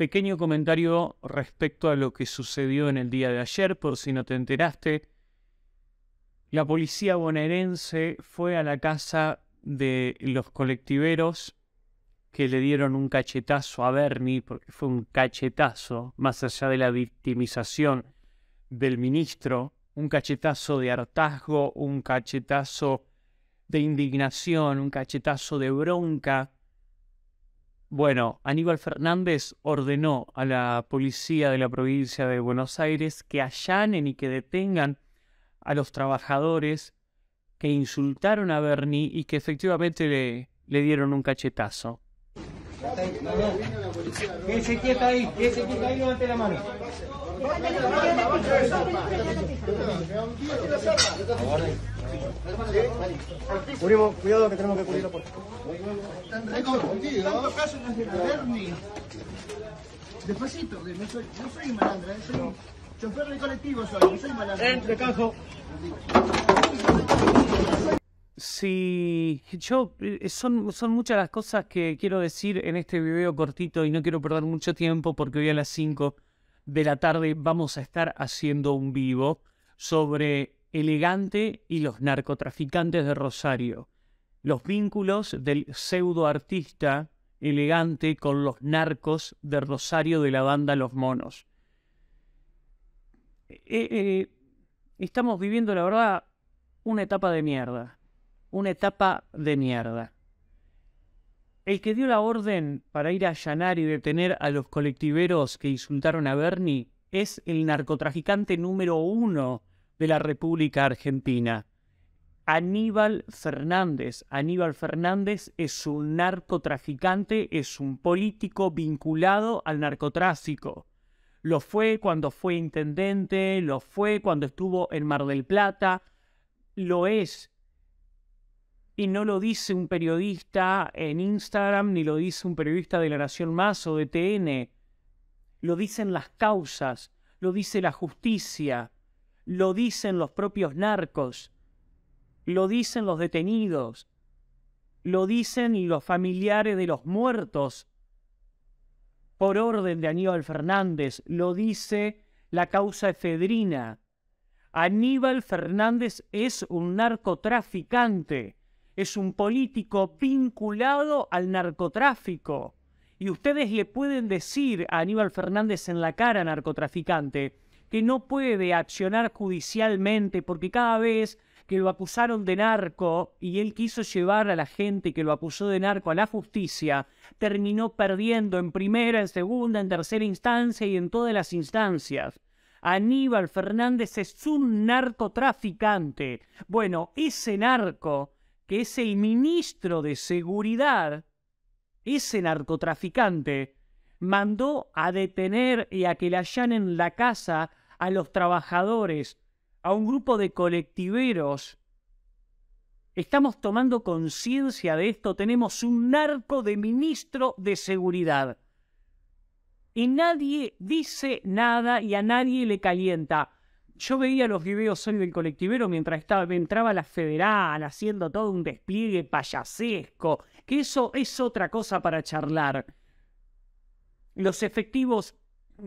pequeño comentario respecto a lo que sucedió en el día de ayer, por si no te enteraste. La policía bonaerense fue a la casa de los colectiveros que le dieron un cachetazo a Bernie, porque fue un cachetazo, más allá de la victimización del ministro, un cachetazo de hartazgo, un cachetazo de indignación, un cachetazo de bronca, bueno, Aníbal Fernández ordenó a la policía de la provincia de Buenos Aires que allanen y que detengan a los trabajadores que insultaron a Berni y que efectivamente le, dieron un cachetazo. Cubrimos, cuidado que tenemos que cubrir la puerta. de Despacito, no soy, no soy malandra, eh, soy chofer de colectivo, soy, no soy malandra. Entre, eh, cajo. Sí, yo eh, son, son muchas las cosas que quiero decir en este video cortito y no quiero perder mucho tiempo porque hoy a las 5 de la tarde vamos a estar haciendo un vivo sobre elegante y los narcotraficantes de Rosario. Los vínculos del pseudoartista elegante con los narcos de Rosario de la banda Los Monos. Eh, eh, estamos viviendo, la verdad, una etapa de mierda. Una etapa de mierda. El que dio la orden para ir a allanar y detener a los colectiveros que insultaron a Bernie es el narcotraficante número uno de la República Argentina. Aníbal Fernández. Aníbal Fernández es un narcotraficante, es un político vinculado al narcotráfico. Lo fue cuando fue intendente, lo fue cuando estuvo en Mar del Plata, lo es. Y no lo dice un periodista en Instagram, ni lo dice un periodista de La Nación Más o de TN. Lo dicen las causas, lo dice la justicia lo dicen los propios narcos, lo dicen los detenidos, lo dicen los familiares de los muertos por orden de Aníbal Fernández, lo dice la causa efedrina. Aníbal Fernández es un narcotraficante, es un político vinculado al narcotráfico. Y ustedes le pueden decir a Aníbal Fernández en la cara, narcotraficante, que no puede accionar judicialmente porque cada vez que lo acusaron de narco y él quiso llevar a la gente que lo acusó de narco a la justicia, terminó perdiendo en primera, en segunda, en tercera instancia y en todas las instancias. Aníbal Fernández es un narcotraficante. Bueno, ese narco, que es el ministro de Seguridad, ese narcotraficante, mandó a detener y a que le en la casa a los trabajadores, a un grupo de colectiveros. Estamos tomando conciencia de esto. Tenemos un narco de ministro de seguridad. Y nadie dice nada y a nadie le calienta. Yo veía los videos hoy del colectivero mientras estaba, entraba la federal haciendo todo un despliegue payasesco, que eso es otra cosa para charlar. Los efectivos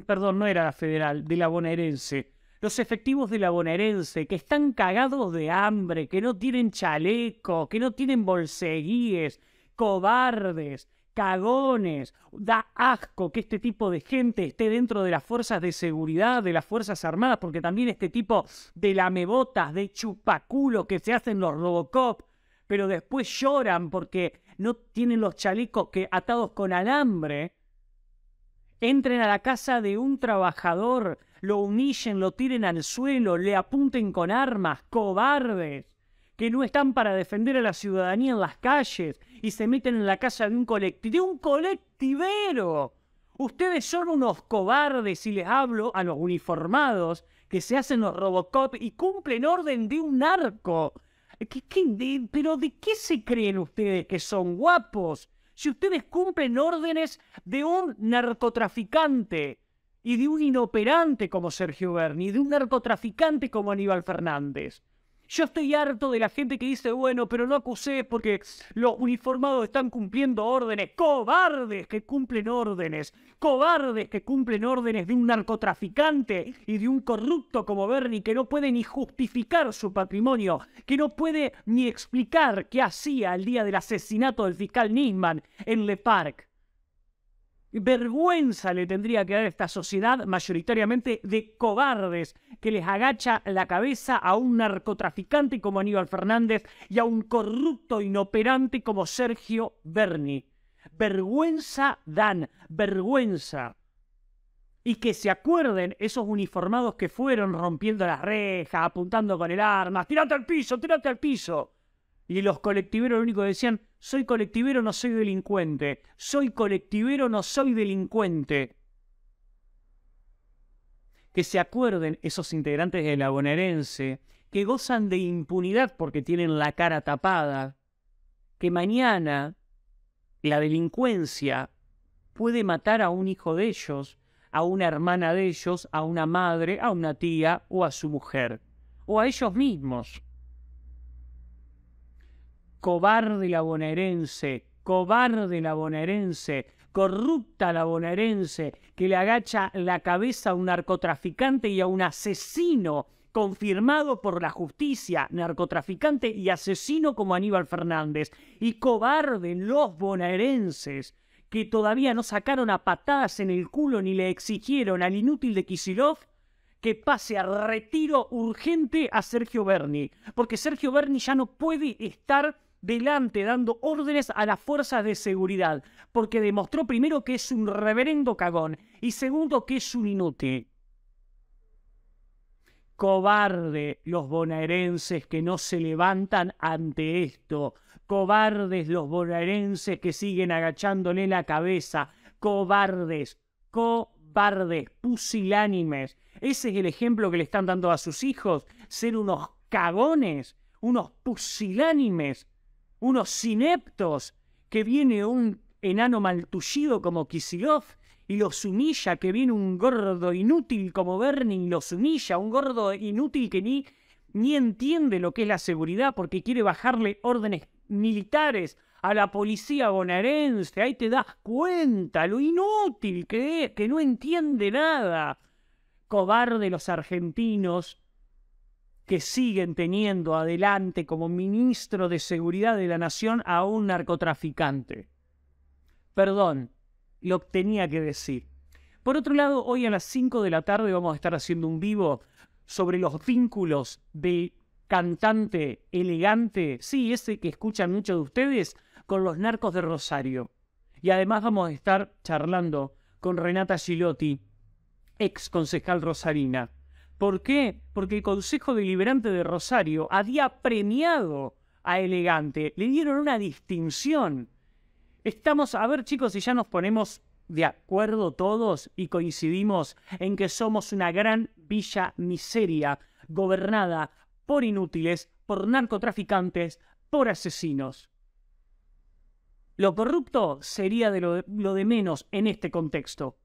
perdón, no era la federal, de la bonaerense. Los efectivos de la bonaerense que están cagados de hambre, que no tienen chaleco, que no tienen bolseguíes, cobardes, cagones. Da asco que este tipo de gente esté dentro de las fuerzas de seguridad, de las fuerzas armadas, porque también este tipo de lamebotas, de chupaculo que se hacen los Robocop, pero después lloran porque no tienen los chalecos que atados con alambre entren a la casa de un trabajador, lo humillen, lo tiren al suelo, le apunten con armas, cobardes, que no están para defender a la ciudadanía en las calles y se meten en la casa de un colectivo, de un colectivero. Ustedes son unos cobardes y les hablo a los uniformados que se hacen los Robocop y cumplen orden de un narco. ¿Pero de qué se creen ustedes que son guapos? Si ustedes cumplen órdenes de un narcotraficante y de un inoperante como Sergio Berni, de un narcotraficante como Aníbal Fernández, yo estoy harto de la gente que dice, bueno, pero no acusé porque los uniformados están cumpliendo órdenes. Cobardes que cumplen órdenes. Cobardes que cumplen órdenes de un narcotraficante y de un corrupto como Bernie que no puede ni justificar su patrimonio, que no puede ni explicar qué hacía el día del asesinato del fiscal Nisman en Le Parc vergüenza le tendría que dar esta sociedad mayoritariamente de cobardes que les agacha la cabeza a un narcotraficante como Aníbal Fernández y a un corrupto inoperante como Sergio Berni. Vergüenza dan, vergüenza. Y que se acuerden esos uniformados que fueron rompiendo las rejas, apuntando con el arma, tirate al piso, tirate al piso y los colectiveros lo único que decían, soy colectivero, no soy delincuente. Soy colectivero, no soy delincuente. Que se acuerden esos integrantes de la bonaerense que gozan de impunidad porque tienen la cara tapada, que mañana la delincuencia puede matar a un hijo de ellos, a una hermana de ellos, a una madre, a una tía o a su mujer, o a ellos mismos cobarde la bonaerense, cobarde la bonaerense, corrupta la bonaerense, que le agacha la cabeza a un narcotraficante y a un asesino confirmado por la justicia, narcotraficante y asesino como Aníbal Fernández, y cobarde los bonaerenses que todavía no sacaron a patadas en el culo ni le exigieron al inútil de Kisilov que pase a retiro urgente a Sergio Berni, porque Sergio Berni ya no puede estar delante dando órdenes a las fuerzas de seguridad, porque demostró primero que es un reverendo cagón y segundo que es un inútil. Cobarde los bonaerenses que no se levantan ante esto, cobardes los bonaerenses que siguen agachándole la cabeza, cobardes, cobardes, pusilánimes. Ese es el ejemplo que le están dando a sus hijos, ser unos cagones, unos pusilánimes, unos ineptos, que viene un enano maltullido como Kisilov y los humilla, que viene un gordo inútil como Bernie y los humilla, un gordo inútil que ni, ni entiende lo que es la seguridad porque quiere bajarle órdenes militares a la policía bonaerense, ahí te das cuenta lo inútil que que no entiende nada. Cobarde los argentinos que siguen teniendo adelante como ministro de Seguridad de la Nación a un narcotraficante. Perdón, lo tenía que decir. Por otro lado, hoy a las 5 de la tarde vamos a estar haciendo un vivo sobre los vínculos de cantante elegante, sí, ese que escuchan muchos de ustedes, con los narcos de Rosario. Y además vamos a estar charlando con Renata Gilotti, ex concejal rosarina. ¿Por qué? Porque el Consejo Deliberante de Rosario había premiado a Elegante, le dieron una distinción. Estamos, a ver chicos, si ya nos ponemos de acuerdo todos y coincidimos en que somos una gran villa miseria, gobernada por inútiles, por narcotraficantes, por asesinos. Lo corrupto sería de, lo de menos en este contexto.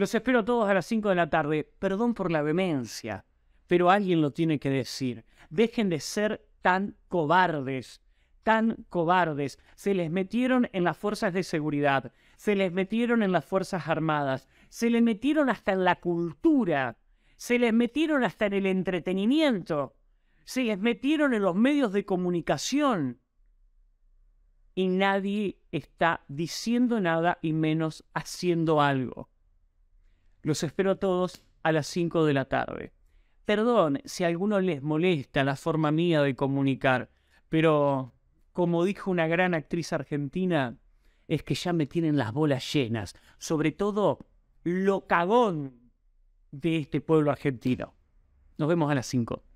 Los espero todos a las 5 de la tarde. Perdón por la vehemencia, pero alguien lo tiene que decir. Dejen de ser tan cobardes, tan cobardes. Se les metieron en las fuerzas de seguridad, se les metieron en las fuerzas armadas, se les metieron hasta en la cultura, se les metieron hasta en el entretenimiento, se les metieron en los medios de comunicación. Y nadie está diciendo nada y menos haciendo algo. Los espero a todos a las 5 de la tarde. Perdón si a alguno les molesta la forma mía de comunicar, pero como dijo una gran actriz argentina, es que ya me tienen las bolas llenas, sobre todo lo cagón de este pueblo argentino. Nos vemos a las 5.